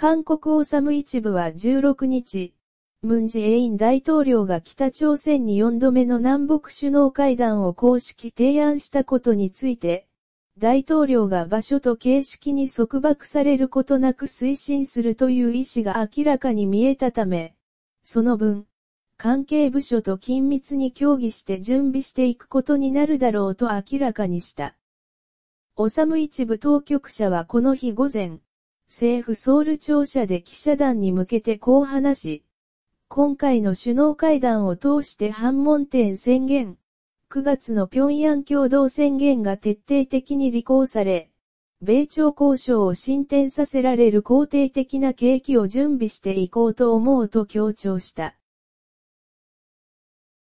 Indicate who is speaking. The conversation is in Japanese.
Speaker 1: 韓国王サム一部は16日、ムンジェイン大統領が北朝鮮に4度目の南北首脳会談を公式提案したことについて、大統領が場所と形式に束縛されることなく推進するという意思が明らかに見えたため、その分、関係部署と緊密に協議して準備していくことになるだろうと明らかにした。オサム一部当局者はこの日午前、政府ソウル庁舎で記者団に向けてこう話し、今回の首脳会談を通して反問点宣言、9月の平壌共同宣言が徹底的に履行され、米朝交渉を進展させられる肯定的な契機を準備していこうと思うと強調した。